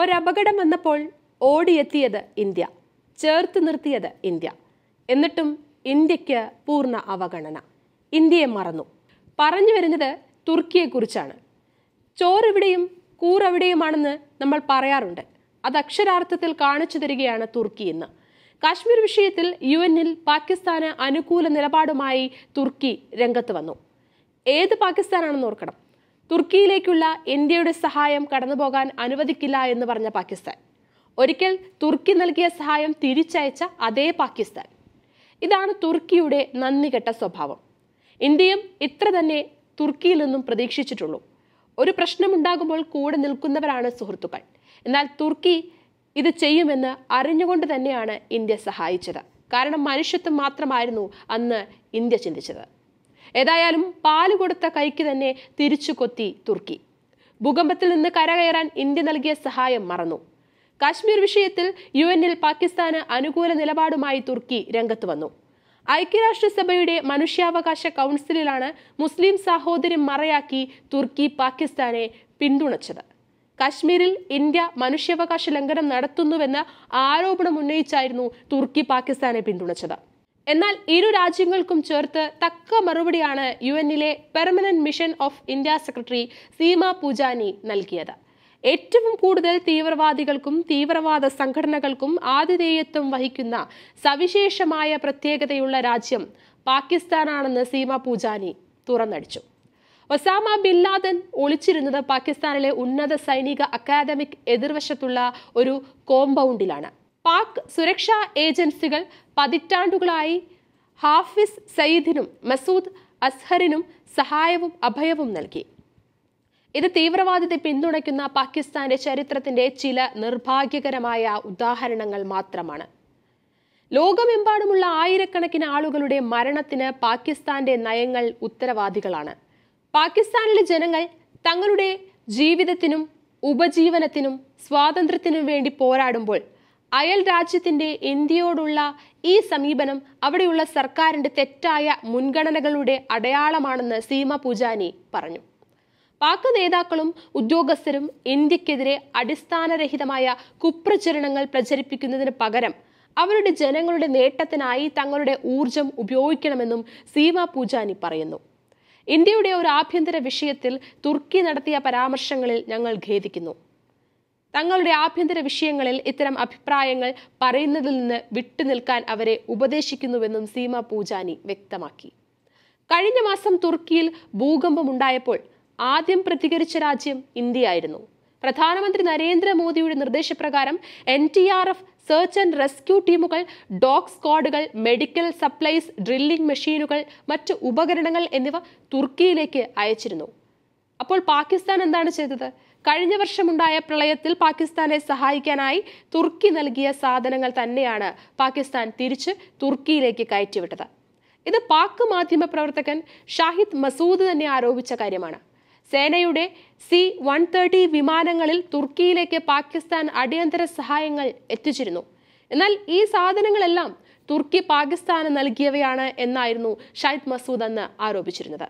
ഒരപകടം വന്നപ്പോൾ ഓടിയെത്തിയത് ഇന്ത്യ ചേർത്ത് നിർത്തിയത് ഇന്ത്യ എന്നിട്ടും ഇന്ത്യക്ക് പൂർണ്ണ അവഗണന ഇന്ത്യയെ മറന്നു പറഞ്ഞു വരുന്നത് തുർക്കിയെക്കുറിച്ചാണ് ചോറിവിടെയും കൂറവിടെയുമാണെന്ന് നമ്മൾ പറയാറുണ്ട് അത് അക്ഷരാർത്ഥത്തിൽ കാണിച്ചു തരികയാണ് തുർക്കി ഇന്ന് കാശ്മീർ വിഷയത്തിൽ യു എന്നിൽ പാകിസ്ഥാന് അനുകൂല നിലപാടുമായി തുർക്കി രംഗത്ത് വന്നു ഏത് പാകിസ്ഥാനാണെന്ന് ഓർക്കണം തുർക്കിയിലേക്കുള്ള ഇന്ത്യയുടെ സഹായം കടന്നുപോകാൻ അനുവദിക്കില്ല എന്ന് പറഞ്ഞ പാകിസ്ഥാൻ ഒരിക്കൽ തുർക്കി നൽകിയ സഹായം തിരിച്ചയച്ച അതേ പാകിസ്ഥാൻ ഇതാണ് തുർക്കിയുടെ കെട്ട സ്വഭാവം ഇന്ത്യയും ഇത്ര തന്നെ തുർക്കിയിൽ നിന്നും പ്രതീക്ഷിച്ചിട്ടുള്ളൂ ഒരു പ്രശ്നമുണ്ടാകുമ്പോൾ കൂടെ നിൽക്കുന്നവരാണ് സുഹൃത്തുക്കൾ എന്നാൽ തുർക്കി ഇത് ചെയ്യുമെന്ന് അറിഞ്ഞുകൊണ്ട് തന്നെയാണ് ഇന്ത്യ സഹായിച്ചത് കാരണം മനുഷ്യത്വം മാത്രമായിരുന്നു അന്ന് ഇന്ത്യ ചിന്തിച്ചത് ഏതായാലും പാല് കൊടുത്ത കൈക്ക് തന്നെ തിരിച്ചു കൊത്തി തുർക്കി ഭൂകമ്പത്തിൽ നിന്ന് കരകയറാൻ ഇന്ത്യ നൽകിയ സഹായം മറന്നു കാശ്മീർ വിഷയത്തിൽ യു എന്നിൽ പാകിസ്ഥാന് അനുകൂല നിലപാടുമായി തുർക്കി രംഗത്ത് വന്നു ഐക്യരാഷ്ട്രസഭയുടെ മനുഷ്യാവകാശ കൗൺസിലിലാണ് മുസ്ലിം സഹോദരം മറയാക്കി തുർക്കി പാകിസ്ഥാനെ പിന്തുണച്ചത് കാശ്മീരിൽ ഇന്ത്യ മനുഷ്യാവകാശ ലംഘനം നടത്തുന്നുവെന്ന ആരോപണം ഉന്നയിച്ചായിരുന്നു തുർക്കി പാകിസ്ഥാനെ പിന്തുണച്ചത് എന്നാൽ ഇരു രാജ്യങ്ങൾക്കും ചേർത്ത് തക്ക മറുപടിയാണ് യു എന്നിലെ permanent mission of India secretary Seema Pujani നൽകിയത് ഏറ്റവും കൂടുതൽ തീവ്രവാദികൾക്കും തീവ്രവാദ സംഘടനകൾക്കും ആതിഥേയത്വം വഹിക്കുന്ന സവിശേഷമായ പ്രത്യേകതയുള്ള രാജ്യം പാകിസ്ഥാനാണെന്ന് സീമ പൂജാനി തുറന്നടിച്ചു ഒസാമ ബിൻ ലാദൻ ഒളിച്ചിരുന്നത് പാകിസ്ഥാനിലെ ഉന്നത സൈനിക അക്കാദമിക് എതിർവശത്തുള്ള ഒരു കോമ്പൗണ്ടിലാണ് പാക് സുരക്ഷാ ഏജൻസികൾ പതിറ്റാണ്ടുകളായി ഹാഫിസ് സയ്യിദിനും മസൂദ് അസ്ഹറിനും സഹായവും അഭയവും നൽകി ഇത് തീവ്രവാദത്തെ പിന്തുണയ്ക്കുന്ന പാകിസ്ഥാന്റെ ചരിത്രത്തിന്റെ ചില നിർഭാഗ്യകരമായ ഉദാഹരണങ്ങൾ മാത്രമാണ് ലോകമെമ്പാടുമുള്ള ആയിരക്കണക്കിന് ആളുകളുടെ മരണത്തിന് പാകിസ്ഥാന്റെ നയങ്ങൾ ഉത്തരവാദികളാണ് പാകിസ്ഥാനിലെ ജനങ്ങൾ തങ്ങളുടെ ജീവിതത്തിനും ഉപജീവനത്തിനും സ്വാതന്ത്ര്യത്തിനും വേണ്ടി പോരാടുമ്പോൾ അയൽ രാജ്യത്തിന്റെ ഇന്ത്യയോടുള്ള ഈ സമീപനം അവിടെയുള്ള സർക്കാരിന്റെ തെറ്റായ മുൻഗണനകളുടെ അടയാളമാണെന്ന് സീമ പൂജാനി പറഞ്ഞു പാക് നേതാക്കളും ഉദ്യോഗസ്ഥരും ഇന്ത്യക്കെതിരെ അടിസ്ഥാനരഹിതമായ കുപ്രചരണങ്ങൾ പ്രചരിപ്പിക്കുന്നതിന് പകരം അവരുടെ ജനങ്ങളുടെ നേട്ടത്തിനായി തങ്ങളുടെ ഊർജം ഉപയോഗിക്കണമെന്നും സീമ പൂജാനി പറയുന്നു ഇന്ത്യയുടെ ഒരു ആഭ്യന്തര വിഷയത്തിൽ തുർക്കി നടത്തിയ പരാമർശങ്ങളിൽ ഞങ്ങൾ ഖേദിക്കുന്നു തങ്ങളുടെ ആഭ്യന്തര വിഷയങ്ങളിൽ ഇത്തരം അഭിപ്രായങ്ങൾ പറയുന്നതിൽ നിന്ന് വിട്ടുനിൽക്കാൻ അവരെ ഉപദേശിക്കുന്നുവെന്നും സീമ പൂജാനി വ്യക്തമാക്കി കഴിഞ്ഞ മാസം തുർക്കിയിൽ ഭൂകമ്പമുണ്ടായപ്പോൾ ആദ്യം പ്രതികരിച്ച രാജ്യം ഇന്ത്യയായിരുന്നു പ്രധാനമന്ത്രി നരേന്ദ്രമോദിയുടെ നിർദ്ദേശപ്രകാരം N D R F search and rescue ടീമുകൾ ഡോഗ് സ്ക്വാഡുകൾ മെഡിക്കൽ സപ്ലൈസ് ഡ്രില്ലിംഗ് മെഷീനുകൾ മറ്റ് ഉപകരണങ്ങൾ എന്നിവ തുർക്കിയിലേക്ക് അയച്ചിരുന്നു അപ്പോൾ പാകിസ്ഥാൻ എന്താണ് ചെയ്തത് കഴിഞ്ഞ വർഷമുണ്ടായ പ്രളയത്തിൽ പാകിസ്ഥാനെ സഹായിക്കാനായി തുർക്കി നൽകിയ സാധനങ്ങൾ തന്നെയാണ് പാകിസ്ഥാൻ തിരിച്ച് തുർക്കിയിലേക്ക് കയറ്റിവിട്ടത് ഇത് പാക് മാധ്യമ പ്രവർത്തകൻ ഷാഹിദ് മസൂദ് തന്നെ ആരോപിച്ച കാര്യമാണ് സേനയുടെ സി വൺ തേർട്ടി വിമാനങ്ങളിൽ തുർക്കിയിലേക്ക് പാകിസ്ഥാൻ അടിയന്തര സഹായങ്ങൾ എത്തിച്ചിരുന്നു എന്നാൽ ഈ സാധനങ്ങളെല്ലാം തുർക്കി പാകിസ്ഥാന് നൽകിയവയാണ് എന്നായിരുന്നു ഷാഹിദ് മസൂദ് അന്ന് ആരോപിച്ചിരുന്നത്